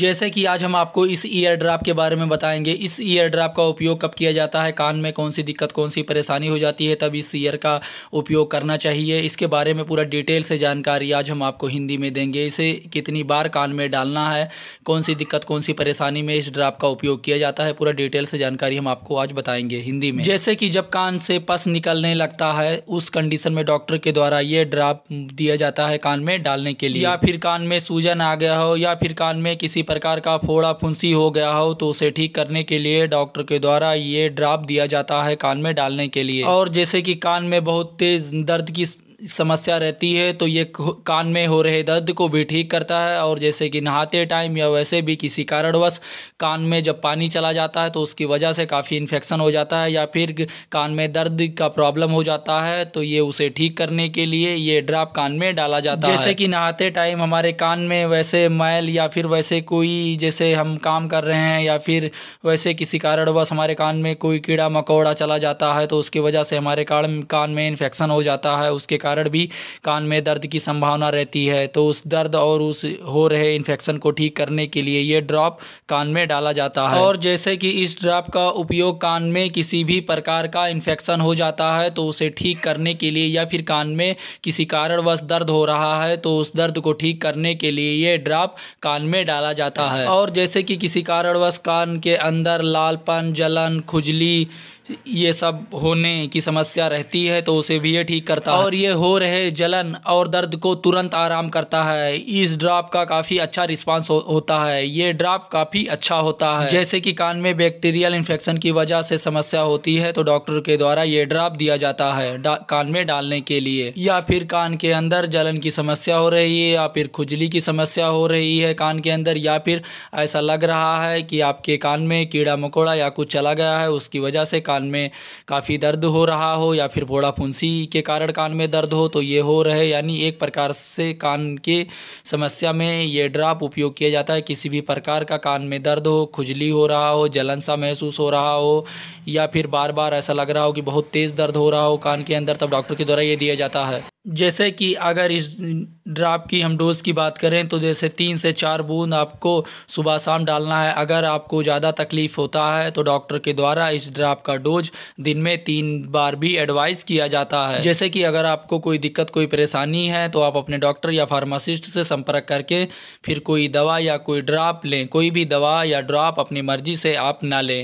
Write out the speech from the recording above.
जैसे कि आज हम आपको इस ईयर ड्राप के बारे में बताएंगे इस ईयर ड्राप का उपयोग कब किया जाता है कान में कौन सी दिक्कत कौन सी परेशानी हो जाती है तब इस ईयर का उपयोग करना चाहिए इसके बारे में पूरा डिटेल से जानकारी आज हम आपको हिंदी में देंगे इसे कितनी बार कान में डालना है कौन सी दिक्कत कौन सी परेशानी में इस ड्राप का उपयोग किया जाता है पूरा डिटेल से जानकारी हम आपको आज बताएंगे हिंदी में जैसे कि जब कान से पस निकलने लगता है उस कंडीशन में डॉक्टर के द्वारा ये ड्राप दिया जाता है कान में डालने के लिए या फिर कान में सूजन आ गया हो या फिर कान में किसी किसी प्रकार का फोड़ा फुंसी हो गया हो तो उसे ठीक करने के लिए डॉक्टर के द्वारा ये ड्राप दिया जाता है कान में डालने के लिए और जैसे कि कान में बहुत तेज़ दर्द की समस्या रहती है तो ये कान में हो रहे दर्द को भी ठीक करता है और जैसे कि नहाते टाइम या वैसे भी किसी कारणवश कान में जब पानी चला जाता है तो उसकी वजह से काफ़ी इन्फेक्शन हो जाता है या फिर कान में दर्द का प्रॉब्लम हो जाता है तो ये उसे ठीक करने के लिए ये ड्राप कान में डाला जाता जैसे है जैसे कि नहाते टाइम हमारे कान में वैसे मैल या फिर वैसे कोई जैसे हम काम कर रहे हैं या फिर वैसे किसी कारणवश हमारे कान में कोई कीड़ा मकोड़ा चला जाता है तो उसकी वजह से हमारे कान कान में इन्फेक्शन हो जाता है उसके कारण कारण भी कान में दर्द की संभावना रहती है तो उस दर्द और उस हो रहे इन्फेक्शन को ठीक करने के लिए ये ड्रॉप कान में डाला जाता है और जैसे कि इस ड्रॉप का उपयोग कान में किसी भी प्रकार का इन्फेक्शन हो जाता है तो उसे ठीक करने के लिए या फिर कान में किसी कारणवश दर्द हो रहा है तो उस दर्द को ठीक करने के लिए ये ड्रॉप कान में डाला जाता है और जैसे कि किसी कारणवश कान के अंदर लालपन जलन खुजली ये सब होने की समस्या रहती है तो उसे भी ये ठीक करता है और ये हो रहे जलन और दर्द को तुरंत आराम करता है इस ड्राप का काफ़ी अच्छा रिस्पांस हो, होता है ये ड्राप काफ़ी अच्छा होता है जैसे कि कान में बैक्टीरियल इन्फेक्शन की वजह से समस्या होती है तो डॉक्टर के द्वारा ये ड्राप दिया जाता है कान में डालने के लिए या फिर कान के अंदर जलन की समस्या हो रही है या फिर खुजली की समस्या हो रही है कान के अंदर या फिर ऐसा लग रहा है कि आपके कान में कीड़ा मकोड़ा या कुछ चला गया है उसकी वजह से कान कान में काफ़ी दर्द हो रहा हो या फिर फोड़ा फुंसी के कारण कान में दर्द हो तो ये हो रहे यानी एक प्रकार से कान के समस्या में ये ड्राप उपयोग किया जाता है किसी भी प्रकार का कान में दर्द हो खुजली हो रहा हो जलन सा महसूस हो रहा हो या फिर बार बार ऐसा लग रहा हो कि बहुत तेज़ दर्द हो रहा हो कान के अंदर तब डॉक्टर के द्वारा ये दिया जाता है जैसे कि अगर इस ड्राप की हम डोज़ की बात करें तो जैसे तीन से चार बूंद आपको सुबह शाम डालना है अगर आपको ज़्यादा तकलीफ़ होता है तो डॉक्टर के द्वारा इस ड्राप का डोज दिन में तीन बार भी एडवाइस किया जाता है जैसे कि अगर आपको कोई दिक्कत कोई परेशानी है तो आप अपने डॉक्टर या फार्मासिस्ट से संपर्क करके फिर कोई दवा या कोई ड्राप लें कोई भी दवा या ड्राप अपनी मर्ज़ी से आप ना लें